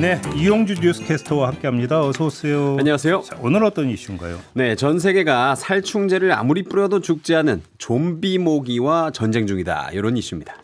네, 이용주 뉴스캐스터와 함께합니다. 어서 오세요. 안녕하세요. 자, 오늘 어떤 이슈인가요? 네, 전 세계가 살충제를 아무리 뿌려도 죽지 않은 좀비 모기와 전쟁 중이다. 이런 이슈입니다.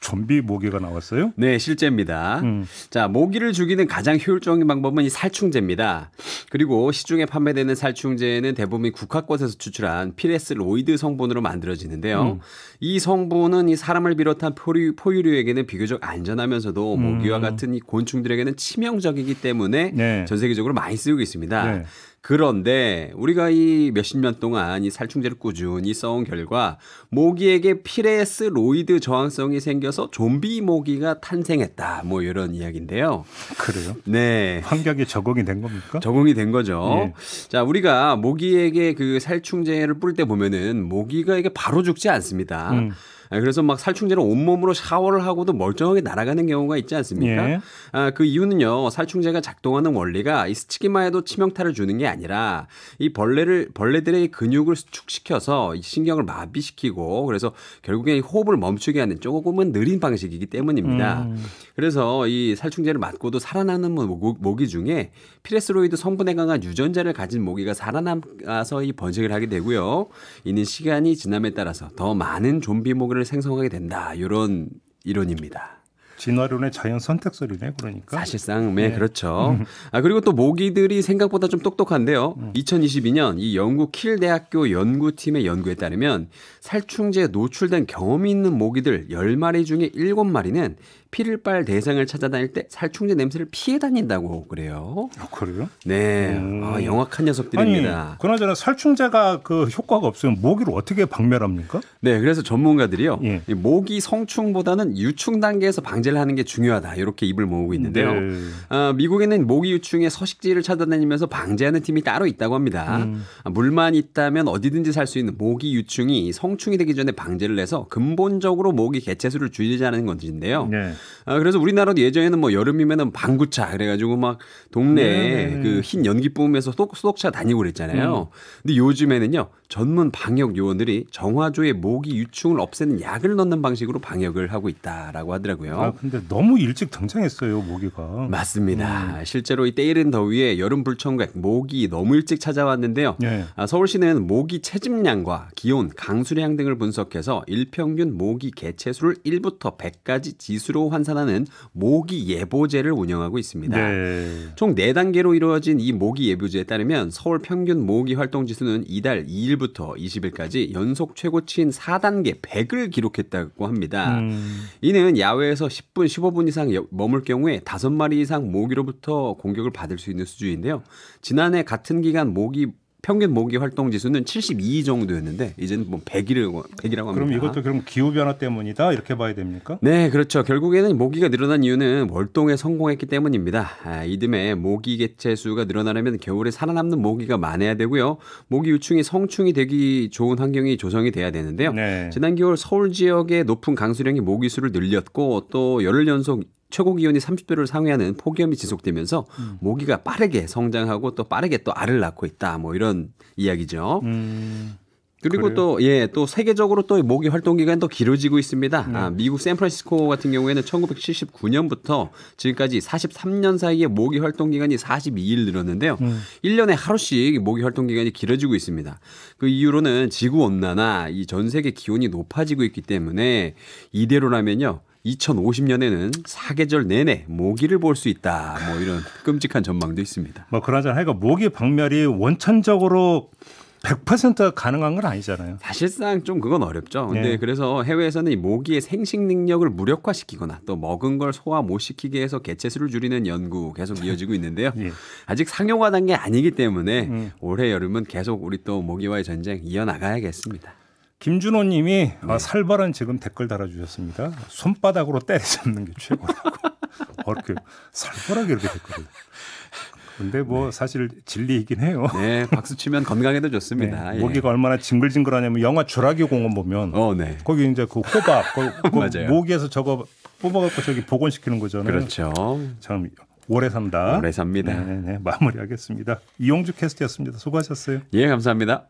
좀비 모기가 나왔어요? 네, 실제입니다. 음. 자, 모기를 죽이는 가장 효율적인 방법은 이 살충제입니다. 그리고 시중에 판매되는 살충제는 대부분 국화꽃에서 추출한 피레스로이드 성분으로 만들어지는데요. 음. 이 성분은 이 사람을 비롯한 포유, 포유류에게는 비교적 안전하면서도 모기와 음. 같은 이 곤충들에게는 치명적이기 때문에 네. 전 세계적으로 많이 쓰이고 있습니다. 네. 그런데 우리가 이 몇십 년 동안 이 살충제를 꾸준히 써온 결과 모기에게 피레스 로이드 저항성이 생겨서 좀비 모기가 탄생했다. 뭐 이런 이야기인데요. 그래요? 네. 환경에 적응이 된 겁니까? 적응이 된 거죠. 네. 자, 우리가 모기에게 그 살충제를 뿌릴 때 보면은 모기가 이게 바로 죽지 않습니다. 음. 예, 그래서 막 살충제를 온몸으로 샤워를 하고도 멀쩡하게 날아가는 경우가 있지 않습니까? 예. 아, 그 이유는요. 살충제가 작동하는 원리가 이 스치기만 해도 치명타를 주는 게 아니라 이 벌레를 벌레들의 근육을 수축시켜서 신경을 마비시키고 그래서 결국에 호흡을 멈추게 하는 조금은 느린 방식이기 때문입니다. 음. 그래서 이 살충제를 맞고도 살아나는 모기 중에 피레스로이드 성분에 강한 유전자를 가진 모기가 살아남아서 이 번식을 하게 되고요. 이는 시간이 지남에 따라서 더 많은 좀비 모기를 생성하게 된다. 이런 이론입니다. 진화론의 자연 선택설이네 그러니까. 사실상 네, 네. 그렇죠. 음. 아 그리고 또 모기들이 생각보다 좀 똑똑한데요. 2022년 음. 이 영국 킬 대학교 연구팀의 연구에 따르면 살충제에 노출된 경험이 있는 모기들 10마리 중에 7마리는 피를 빨 대상을 찾아다닐 때 살충제 냄새를 피해 다닌다고 그래요. 아, 그래요? 네. 음. 아, 영악한 녀석들입니다. 아니, 그나저나 살충제가 그 효과가 없으면 모기를 어떻게 박멸합니까? 네. 그래서 전문가들이요. 예. 모기 성충보다는 유충 단계에서 방제 배제를 하는 게 중요하다. 이렇게 입을 모으고 있는데요. 네. 어, 미국에는 모기 유충의 서식지를 찾아다니면서 방제하는 팀이 따로 있다고 합니다. 음. 아, 물만 있다면 어디든지 살 수 있는 모기 유충이 성충이 되기 전에 방제를 해서 근본적으로 모기 개체수를 줄이자는 건지인데요. 네. 어, 그래서 우리나라도 예전에는 뭐여름이면 방구차 그래가지고 막 동네에 네. 네. 그흰 연기 뿜으면서 수독, 수독차 다니고 그랬잖아요. 음. 근데 요즘에는요 전문 방역 요원들이 정화조에 모기 유충을 없애는 약을 넣는 방식으로 방역을 하고 있다라고 하더라고요. 아, 근데 너무 일찍 등장했어요 모기가. 맞습니다. 음. 실제로 이 때이른 더위에 여름 불청객 모기 너무 일찍 찾아왔는데요. 네. 예. 아, 서울시는 모기 채집량과 기온, 강수량 등을 분석해서 일평균 모기 개체수를 1부터 100까지 지수로 환산하는 모기 예보제를 운영하고 있습니다. 네. 총 4단계로 이루어진 이 모기 예보제에 따르면 서울 평균 모기 활동 지수는 이달 2일부터 20일까지 연속 최고치인 4단계 100을 기록했다고 합니다. 음. 이는 야외에서 10 10분, 15분 이상 머물 경우에 5마리 이상 모기로부터 공격을 받을 수 있는 수준인데요. 지난해 같은 기간 모기 평균 모기 활동 지수는 72 정도였는데 이제는 뭐 100이라고 합니다. 그럼 이것도 그럼 기후 변화 때문이다 이렇게 봐야 됩니까? 네, 그렇죠. 결국에는 모기가 늘어난 이유는 월동에 성공했기 때문입니다. 아, 이듬해 모기 개체 수가 늘어나려면 겨울에 살아남는 모기가 많아야 되고요. 모기 유충이 성충이 되기 좋은 환경이 조성이 돼야 되는데요. 네. 지난 겨울 서울 지역의 높은 강수량이 모기 수를 늘렸고 또 열흘 연속 최고 기온이 30도를 상회하는 폭염이 지속되면서 음. 모기가 빠르게 성장하고 또 빠르게 또 알을 낳고 있다. 뭐 이런 이야기죠. 음. 그리고 또예또 예, 또 세계적으로 또 모기 활동 기간도 길어지고 있습니다. 음. 아, 미국 샌프란시스코 같은 경우에는 1979년부터 지금까지 43년 사이에 모기 활동 기간이 42일 늘었는데요. 음. 1년에 하루씩 모기 활동 기간이 길어지고 있습니다. 그 이유로는 지구 온난화, 이 전 세계 기온이 높아지고 있기 때문에 이대로라면요. 2050년에는 사계절 내내 모기를 볼 수 있다. 뭐 이런 끔찍한 전망도 있습니다. 뭐그러잖아 모기 박멸이 원천적으로 100% 가능한 건 아니잖아요. 사실상 좀 그건 어렵죠. 근데 네. 그래서 해외에서는 이 모기의 생식 능력을 무력화시키거나 또 먹은 걸 소화 못 시키게 해서 개체수를 줄이는 연구 계속 이어지고 있는데요. 예. 아직 상용화된 게 아니기 때문에 음. 올해 여름은 계속 우리 또 모기와의 전쟁 이어나가야겠습니다. 김준호 님이 아, 네. 아, 살벌한 지금 댓글 달아주셨습니다. 손바닥으로 때려잡는 게 최고라고. 어렇게 살벌하게 이렇게 댓글을. 근데 뭐 네. 사실 진리이긴 해요. 네, 박수 치면 건강에도 좋습니다. 네, 모기가 예. 얼마나 징글징글하냐면 영화 주라기 공원 보면 어, 네. 거기 이제 그 호박, 그, 그 모기에서 저거 뽑아갖고 저기 복원시키는 거잖아요. 그렇죠. 참 오래 산다. 오래 삽니다. 네, 네, 네. 마무리하겠습니다. 이용주 캐스트였습니다. 수고하셨어요. 예, 감사합니다.